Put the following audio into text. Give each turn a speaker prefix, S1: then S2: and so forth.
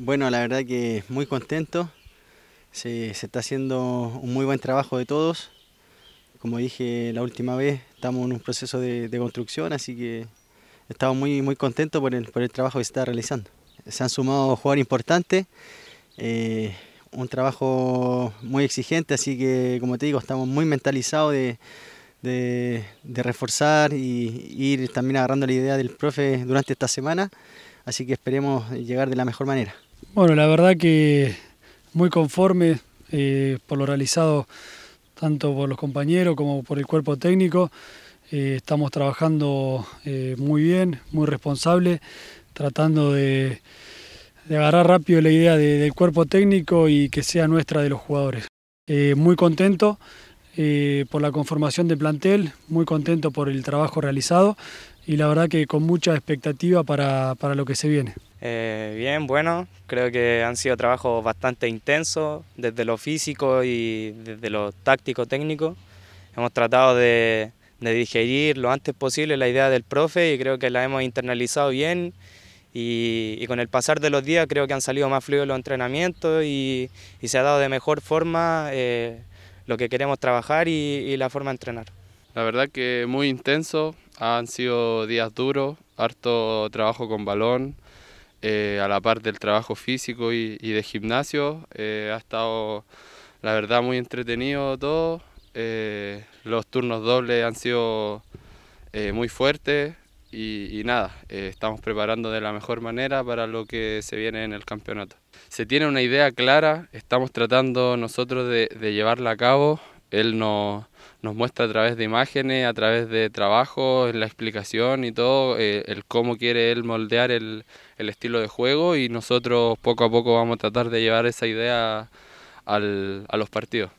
S1: Bueno, la verdad que muy contento. Se, está haciendo un muy buen trabajo de todos. Como dije la última vez, estamos en un proceso de, construcción, así que estamos muy, muy contentos por el, trabajo que se está realizando. Se han sumado jugadores importantes, eh, un trabajo muy exigente, así que como te digo, estamos muy mentalizados de, reforzar y ir también agarrando la idea del profe durante esta semana, así que esperemos llegar de la mejor manera.
S2: Bueno, la verdad que muy conforme eh, por lo realizado tanto por los compañeros como por el cuerpo técnico. Eh, estamos trabajando eh, muy bien, muy responsable, tratando de, agarrar rápido la idea del cuerpo técnico y que sea nuestra de los jugadores. muy contento por la conformación de plantel, muy contento por el trabajo realizado y la verdad que con mucha expectativa para lo que se viene.
S3: Eh, bien, bueno, creo que han sido trabajos bastante intensos, desde lo físico y desde lo táctico técnico. Hemos tratado de, digerir lo antes posible la idea del profe y creo que la hemos internalizado bien. Y, con el pasar de los días creo que han salido más fluidos los entrenamientos y, se ha dado de mejor forma eh, lo que queremos trabajar y, y la forma de entrenar.
S4: La verdad que muy intenso, han sido días duros, harto trabajo con balón, eh, a la parte del trabajo físico y, de gimnasio. Eh, ha estado, la verdad, muy entretenido todo. Eh, los turnos dobles han sido muy fuertes y, nada, estamos preparando de la mejor manera para lo que se viene en el campeonato. Se tiene una idea clara, estamos tratando nosotros de llevarla a cabo él nos, muestra a través de imágenes, a través de trabajo, en la explicación y todo, eh, el cómo quiere él moldear el, estilo de juego y nosotros poco a poco vamos a tratar de llevar esa idea al, a los partidos.